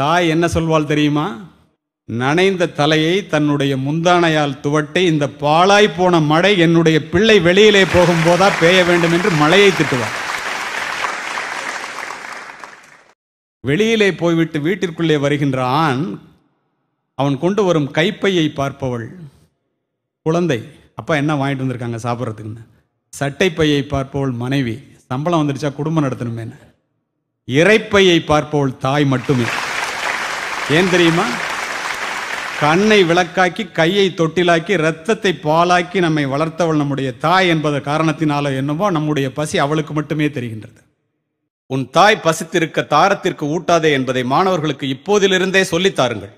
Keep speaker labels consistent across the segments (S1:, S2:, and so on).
S1: தாய் என்ன சொல்வாள் தெரியுமா நனைந்த தலையை தன்னுடைய முந்தானையால் துவட்டை இந்த பாழாய் போன மழை என்னுடைய பிள்ளை வெளியிலே போகும் போதா பெய்ய வேண்டும் என்று மழையை திட்டுவார் வெளியிலே போய்விட்டு வீட்டிற்குள்ளே வருகின்ற ஆண் அவன் கொண்டு வரும் கைப்பையை பார்ப்பவள் குழந்தை அப்பா என்ன வாங்கிட்டு வந்திருக்காங்க சாப்பிட்றதுக்குன்னு சட்டை பையை பார்ப்பவள் மனைவி சம்பளம் வந்துடுச்சா குடும்பம் நடத்தணுமே இறைப்பையை பார்ப்பவள் தாய் மட்டுமே ஏன் தெரியுமா கண்ணை விளக்காக்கி கையை தொட்டிலாக்கி ரத்தத்தை பாலாக்கி நம்மை வளர்த்தவள் நம்முடைய தாய் என்பது காரணத்தினாலோ என்னவோ நம்முடைய பசி அவளுக்கு மட்டுமே தெரிகின்றது உன் தாய் பசித்திருக்க தாரத்திற்கு ஊட்டாதே என்பதை மாணவர்களுக்கு இப்போதிலிருந்தே சொல்லித்தாருங்கள்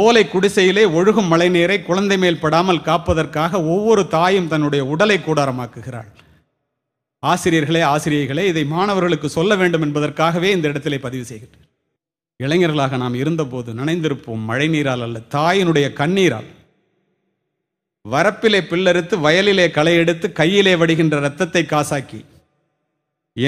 S1: ஓலை குடிசையிலே ஒழுகும் மழை நீரை குழந்தை மேல் படாமல் காப்பதற்காக ஒவ்வொரு தாயும் தன்னுடைய உடலை கூடாரமாக்குகிறாள் ஆசிரியர்களே ஆசிரியர்களே இதை மாணவர்களுக்கு சொல்ல வேண்டும் என்பதற்காகவே இந்த இடத்திலே பதிவு செய்கிறேன் இளைஞர்களாக நாம் இருந்தபோது நனைந்திருப்போம் மழை நீரால் அல்ல தாயினுடைய கண்ணீரால் வரப்பிலே பில்லறுத்து வயலிலே களை எடுத்து கையிலே வடிகின்ற ரத்தத்தை காசாக்கி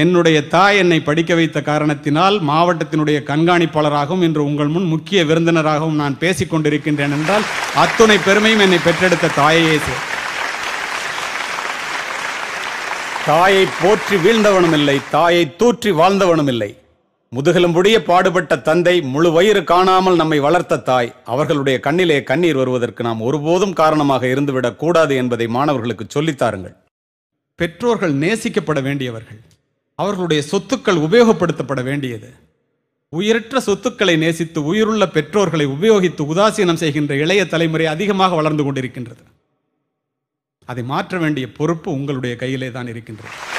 S1: என்னுடைய தாய் என்னை படிக்க வைத்த காரணத்தினால் மாவட்டத்தினுடைய கண்காணிப்பாளராகவும் இன்று உங்கள் முன் முக்கிய விருந்தினராகவும் நான் பேசிக் கொண்டிருக்கின்றேன் என்றால் அத்துணை பெருமையும் என்னை பெற்றெடுத்த தாயையே சே தாயை போற்றி வீழ்ந்தவனும் இல்லை தாயை தூற்றி வாழ்ந்தவனும் இல்லை முதுகெலும்புடைய பாடுபட்ட தந்தை முழு வயிறு காணாமல் நம்மை வளர்த்த தாய் அவர்களுடைய கண்ணிலே கண்ணீர் வருவதற்கு நாம் ஒருபோதும் காரணமாக இருந்துவிடக் கூடாது என்பதை மாணவர்களுக்கு சொல்லித்தாருங்கள் பெற்றோர்கள் நேசிக்கப்பட வேண்டியவர்கள் அவர்களுடைய சொத்துக்கள் உபயோகப்படுத்தப்பட வேண்டியது உயிரற்ற சொத்துக்களை நேசித்து உயிருள்ள பெற்றோர்களை உபயோகித்து உதாசீனம் செய்கின்ற இளைய தலைமுறை அதிகமாக வளர்ந்து கொண்டிருக்கின்றது அதை மாற்ற வேண்டிய பொறுப்பு உங்களுடைய கையிலே தான் இருக்கின்றது